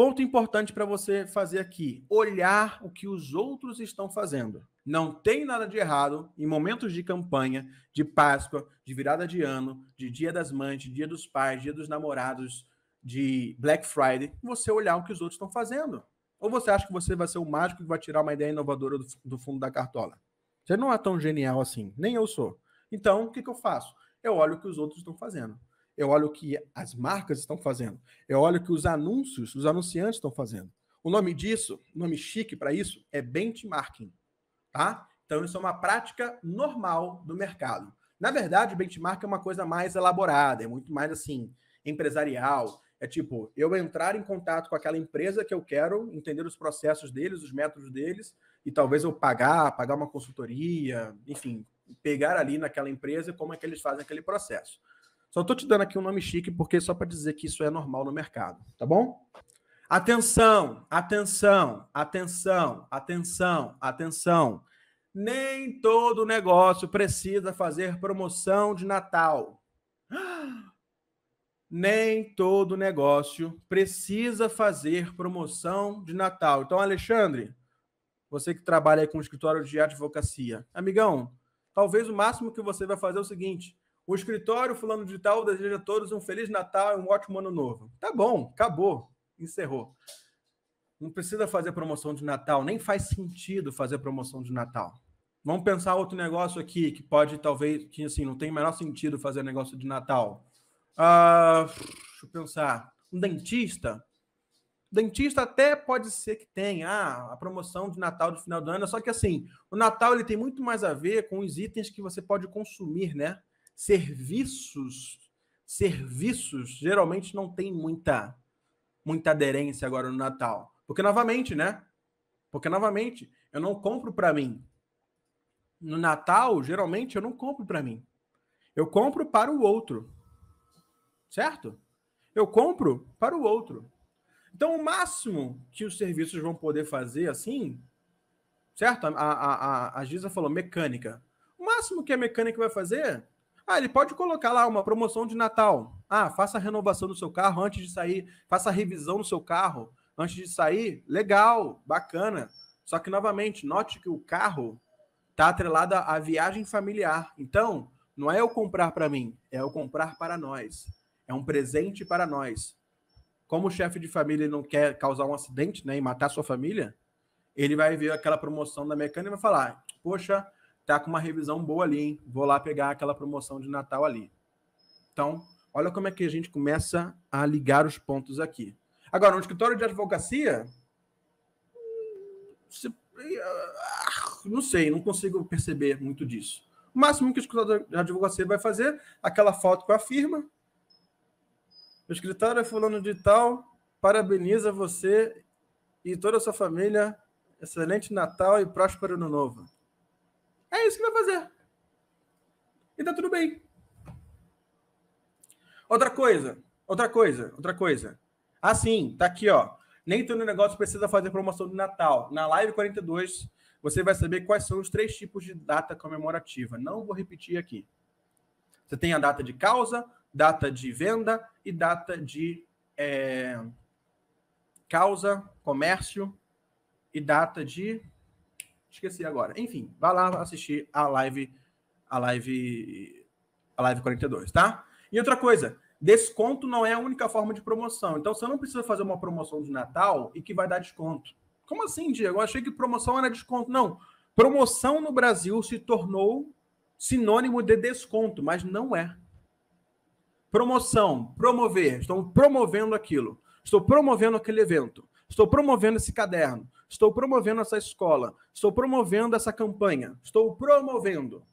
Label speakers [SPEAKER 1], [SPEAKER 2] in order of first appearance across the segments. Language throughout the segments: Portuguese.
[SPEAKER 1] Ponto importante para você fazer aqui: olhar o que os outros estão fazendo. Não tem nada de errado em momentos de campanha, de Páscoa, de virada de ano, de Dia das Mães, de Dia dos Pais, Dia dos Namorados, de Black Friday, você olhar o que os outros estão fazendo. Ou você acha que você vai ser o mágico que vai tirar uma ideia inovadora do, do fundo da cartola? Você não é tão genial assim, nem eu sou. Então, o que, que eu faço? Eu olho o que os outros estão fazendo eu olho o que as marcas estão fazendo, eu olho o que os anúncios, os anunciantes estão fazendo. O nome disso, nome chique para isso, é benchmarking, tá? Então isso é uma prática normal do mercado. Na verdade, benchmark é uma coisa mais elaborada, é muito mais assim, empresarial. É tipo, eu entrar em contato com aquela empresa que eu quero, entender os processos deles, os métodos deles, e talvez eu pagar, pagar uma consultoria, enfim, pegar ali naquela empresa como é que eles fazem aquele processo. Só estou te dando aqui um nome chique, porque só para dizer que isso é normal no mercado, tá bom? Atenção, atenção, atenção, atenção, atenção. Nem todo negócio precisa fazer promoção de Natal. Nem todo negócio precisa fazer promoção de Natal. Então, Alexandre, você que trabalha com o escritório de advocacia, amigão, talvez o máximo que você vai fazer é o seguinte: o escritório fulano de tal deseja a todos um feliz Natal e um ótimo ano novo. Tá bom, acabou, encerrou. Não precisa fazer promoção de Natal, nem faz sentido fazer promoção de Natal. Vamos pensar outro negócio aqui que pode talvez que assim não tem o menor sentido fazer negócio de Natal. Ah, deixa eu pensar. Um dentista. Dentista até pode ser que tenha ah, a promoção de Natal de final do ano, só que assim, o Natal ele tem muito mais a ver com os itens que você pode consumir, né? serviços, serviços geralmente não tem muita muita aderência agora no Natal. Porque novamente, né? Porque novamente, eu não compro para mim. No Natal, geralmente eu não compro para mim. Eu compro para o outro. Certo? Eu compro para o outro. Então, o máximo que os serviços vão poder fazer assim, certo? A, a, a, a Giza falou mecânica. O máximo que a mecânica vai fazer ah, ele pode colocar lá uma promoção de Natal. Ah, faça a renovação do seu carro antes de sair, faça a revisão do seu carro antes de sair. Legal, bacana. Só que, novamente, note que o carro está atrelado à viagem familiar. Então, não é eu comprar para mim, é eu comprar para nós. É um presente para nós. Como o chefe de família não quer causar um acidente né, e matar sua família, ele vai ver aquela promoção da mecânica e vai falar: Poxa, tá com uma revisão boa ali, hein? Vou lá pegar aquela promoção de Natal ali. Então, olha como é que a gente começa a ligar os pontos aqui. Agora, no escritório de advocacia, ah, não sei, não consigo perceber muito disso. O máximo que o escritório de advocacia vai fazer, aquela foto com a firma. O escritório é fulano de tal, parabeniza você e toda a sua família. Excelente Natal e próspero Ano Novo. É isso que vai fazer. E tá tudo bem. Outra coisa, outra coisa, outra coisa. Assim, tá aqui, ó. Nem todo negócio precisa fazer promoção de Natal. Na live 42, você vai saber quais são os três tipos de data comemorativa. Não vou repetir aqui. Você tem a data de causa, data de venda e data de é, causa, comércio e data de Esqueci agora. Enfim, vai lá assistir a live, a live, a live 42, tá? E outra coisa, desconto não é a única forma de promoção. Então você não precisa fazer uma promoção de Natal e que vai dar desconto. Como assim, Diego? Eu achei que promoção era desconto. Não. Promoção no Brasil se tornou sinônimo de desconto, mas não é. Promoção, promover. Estou promovendo aquilo. Estou promovendo aquele evento. Estou promovendo esse caderno estou promovendo essa escola, estou promovendo essa campanha, estou promovendo.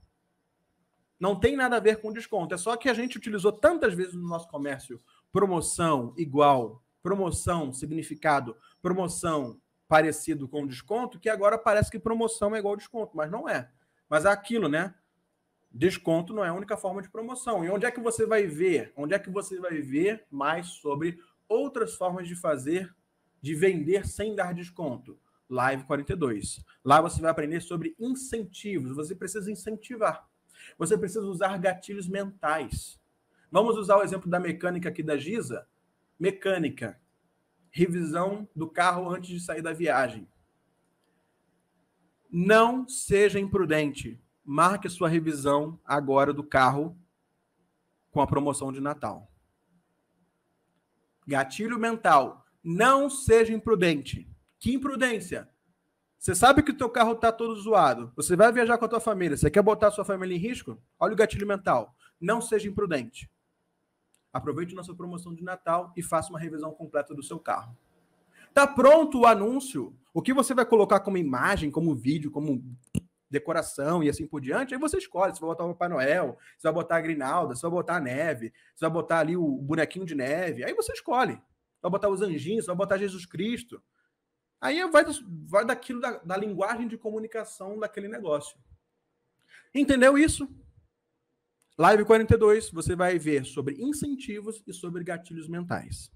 [SPEAKER 1] Não tem nada a ver com desconto, é só que a gente utilizou tantas vezes no nosso comércio promoção igual, promoção significado, promoção parecido com desconto, que agora parece que promoção é igual desconto, mas não é. Mas é aquilo, né? Desconto não é a única forma de promoção. E onde é que você vai ver? Onde é que você vai ver mais sobre outras formas de fazer, de vender sem dar desconto? Live 42. Lá você vai aprender sobre incentivos. Você precisa incentivar. Você precisa usar gatilhos mentais. Vamos usar o exemplo da mecânica aqui da Giza. Mecânica. Revisão do carro antes de sair da viagem. Não seja imprudente. Marque sua revisão agora do carro com a promoção de Natal. Gatilho mental. Não seja imprudente. Que imprudência! Você sabe que o teu carro está todo zoado. Você vai viajar com a tua família. Você quer botar a sua família em risco? Olha o gatilho mental. Não seja imprudente. Aproveite nossa promoção de Natal e faça uma revisão completa do seu carro. Tá pronto o anúncio? O que você vai colocar como imagem, como vídeo, como decoração e assim por diante, aí você escolhe. Você vai botar o Papai Noel, você vai botar a grinalda, você vai botar a neve, você vai botar ali o bonequinho de neve. Aí você escolhe. Você vai botar os anjinhos, você vai botar Jesus Cristo. Aí vai, vai daquilo da, da linguagem de comunicação daquele negócio. Entendeu isso? Live 42, você vai ver sobre incentivos e sobre gatilhos mentais.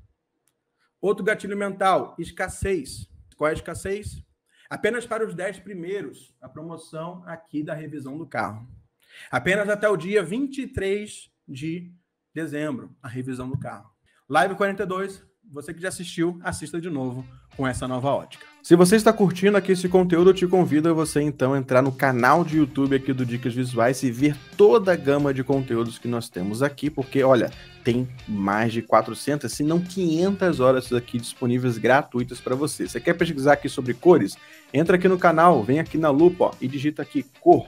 [SPEAKER 1] Outro gatilho mental, escassez. Qual é a escassez? Apenas para os 10 primeiros, a promoção aqui da revisão do carro. Apenas até o dia 23 de dezembro, a revisão do carro. Live 42, você que já assistiu, assista de novo com essa nova ótica. Se você está curtindo aqui esse conteúdo, eu te convido a você então entrar no canal de YouTube aqui do Dicas Visuais e ver toda a gama de conteúdos que nós temos aqui, porque olha, tem mais de 400, se não 500 horas aqui disponíveis gratuitas para você. Você quer pesquisar aqui sobre cores? Entra aqui no canal, vem aqui na lupa ó, e digita aqui cor